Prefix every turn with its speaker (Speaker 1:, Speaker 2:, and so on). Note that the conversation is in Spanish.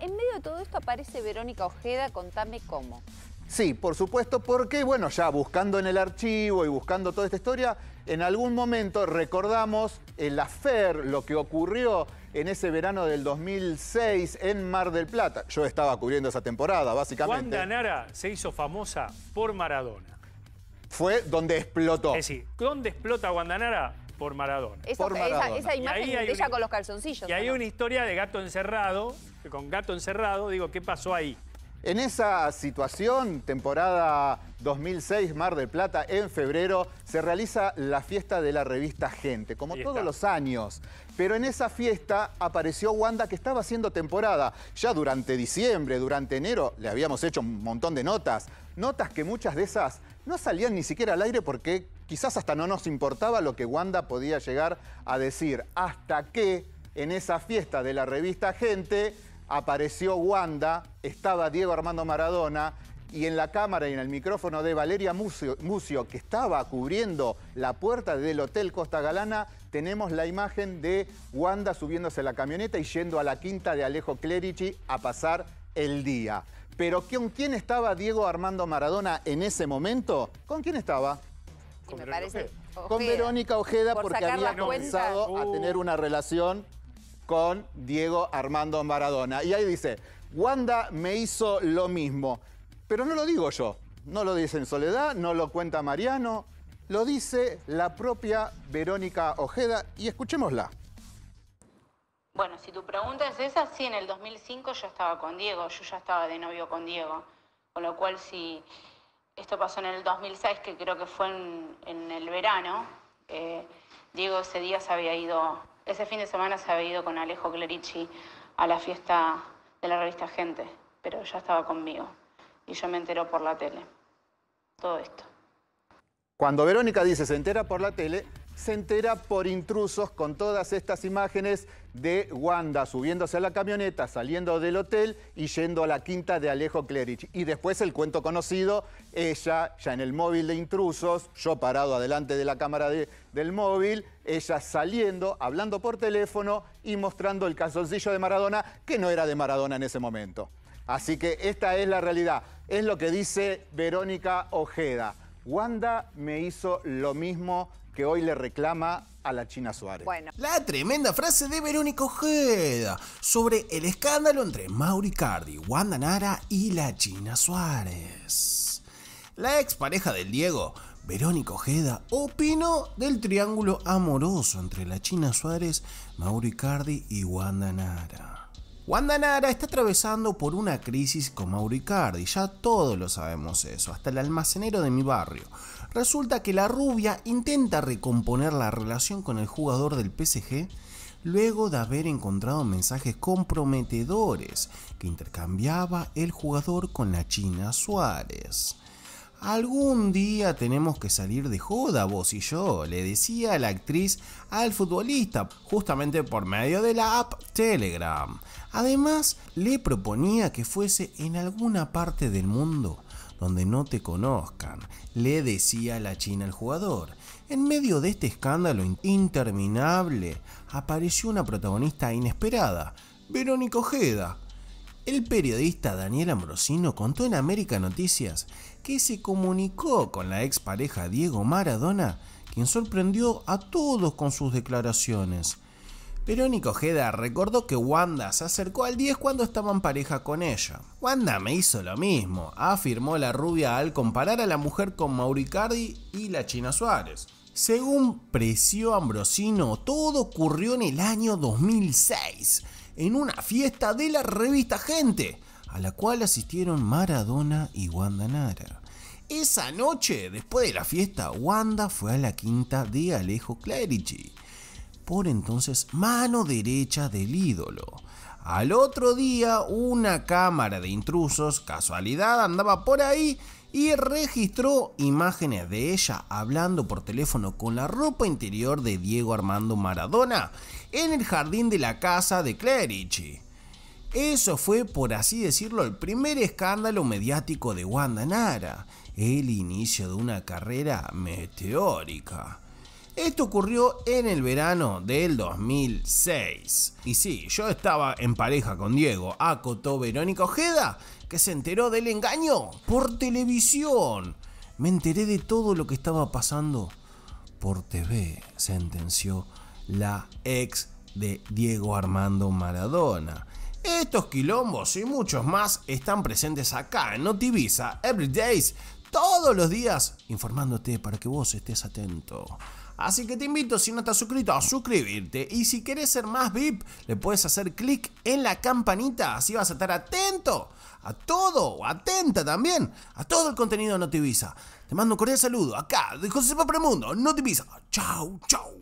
Speaker 1: en medio de todo esto aparece Verónica Ojeda, contame cómo. Sí, por supuesto, porque, bueno, ya buscando en el archivo y buscando toda esta historia, en algún momento recordamos el afer, lo que ocurrió en ese verano del 2006 en Mar del Plata. Yo estaba cubriendo esa temporada, básicamente.
Speaker 2: Guandanara se hizo famosa por Maradona. Fue donde explotó. Es decir, ¿dónde explota Guandanara? por Maradona. Esa, imagen de ella con los
Speaker 1: calzoncillos. Y hay
Speaker 2: una historia de gato encerrado, con gato encerrado, digo, ¿qué pasó ahí?
Speaker 1: En esa situación, temporada 2006, Mar del Plata, en febrero, se realiza la fiesta de la revista Gente, como todos los años. Pero en esa fiesta apareció Wanda que estaba haciendo temporada. Ya durante diciembre, durante enero, le habíamos hecho un montón de notas notas que muchas de esas no salían ni siquiera al aire porque quizás hasta no nos importaba lo que Wanda podía llegar a decir. Hasta que en esa fiesta de la revista Gente apareció Wanda, estaba Diego Armando Maradona, y en la cámara y en el micrófono de Valeria Mucio, que estaba cubriendo la puerta del Hotel Costa Galana, tenemos la imagen de Wanda subiéndose a la camioneta y yendo a la quinta de Alejo Clerici a pasar el día. Pero ¿con quién estaba Diego Armando Maradona en ese momento? ¿Con quién estaba? Con Verónica Ojeda porque había comenzado a uh. tener una relación con Diego Armando Maradona. Y ahí dice, Wanda me hizo lo mismo. Pero no lo digo yo, no lo dice en Soledad, no lo cuenta Mariano, lo dice la propia Verónica Ojeda y escuchémosla. Bueno, si tu pregunta es esa, sí, en el 2005 yo estaba con Diego, yo ya estaba de novio con Diego. Con lo cual, si esto pasó en el 2006, que creo que fue en, el verano, eh, Diego ese día se había ido, ese fin de semana se había ido con Alejo Clerici a la fiesta de la revista Gente, pero ya estaba conmigo. Y yo me entero por la tele. Todo esto. Cuando Verónica dice se entera por la tele, se entera por intrusos con todas estas imágenes de Wanda subiéndose a la camioneta, saliendo del hotel y yendo a la quinta de Alejo Clerich. Y después el cuento conocido, ella ya en el móvil de intrusos, yo parado adelante de la cámara del móvil, ella saliendo, hablando por teléfono y mostrando el calzoncillo de Maradona, que no era de Maradona en ese momento. Así que esta es la realidad, es lo que dice Verónica Ojeda. Wanda me hizo lo mismo que hoy le reclama a la China
Speaker 2: Suárez. La tremenda frase de Verónica Ojeda sobre el escándalo entre Mauri Cardi, Wanda Nara y la China Suárez. La expareja del Diego, Verónica Ojeda, opinó del triángulo amoroso entre la China Suárez, Mauri Cardi y Wanda Nara. Wanda Nara está atravesando por una crisis con Mauricardi, ya todos lo sabemos eso, hasta el almacenero de mi barrio. Resulta que la rubia intenta recomponer la relación con el jugador del PSG luego de haber encontrado mensajes comprometedores que intercambiaba el jugador con la China Suárez. Algún día tenemos que salir de joda vos y yo, le decía la actriz al futbolista, justamente por medio de la app Telegram. Además, le proponía que fuese en alguna parte del mundo donde no te conozcan, le decía la China al jugador. En medio de este escándalo interminable, apareció una protagonista inesperada, Verónica Ojeda, el periodista Daniel Ambrosino contó en América Noticias que se comunicó con la ex pareja Diego Maradona, quien sorprendió a todos con sus declaraciones. Verónica Ojeda recordó que Wanda se acercó al 10 cuando estaba en pareja con ella. Wanda me hizo lo mismo, afirmó la rubia al comparar a la mujer con Mauricardi y la China Suárez. Según Precio Ambrosino, todo ocurrió en el año 2006 en una fiesta de la revista Gente, a la cual asistieron Maradona y Wanda Nara. Esa noche, después de la fiesta, Wanda fue a la quinta de Alejo Clerici, por entonces mano derecha del ídolo. Al otro día, una cámara de intrusos, casualidad, andaba por ahí y registró imágenes de ella hablando por teléfono con la ropa interior de Diego Armando Maradona en el jardín de la casa de Clerici. Eso fue, por así decirlo, el primer escándalo mediático de Wanda Nara, el inicio de una carrera meteórica. Esto ocurrió en el verano del 2006. Y sí, yo estaba en pareja con Diego, acotó Verónica Ojeda, que se enteró del engaño por televisión. Me enteré de todo lo que estaba pasando por TV, sentenció la ex de Diego Armando Maradona. Estos quilombos y muchos más están presentes acá en Notivisa days, todos los días, informándote para que vos estés atento. Así que te invito, si no estás suscrito, a suscribirte. Y si quieres ser más VIP, le puedes hacer clic en la campanita. Así vas a estar atento a todo, atenta también, a todo el contenido de Notivisa. Te mando un cordial saludo acá de José Papremundo, Notivisa. Chau, chau.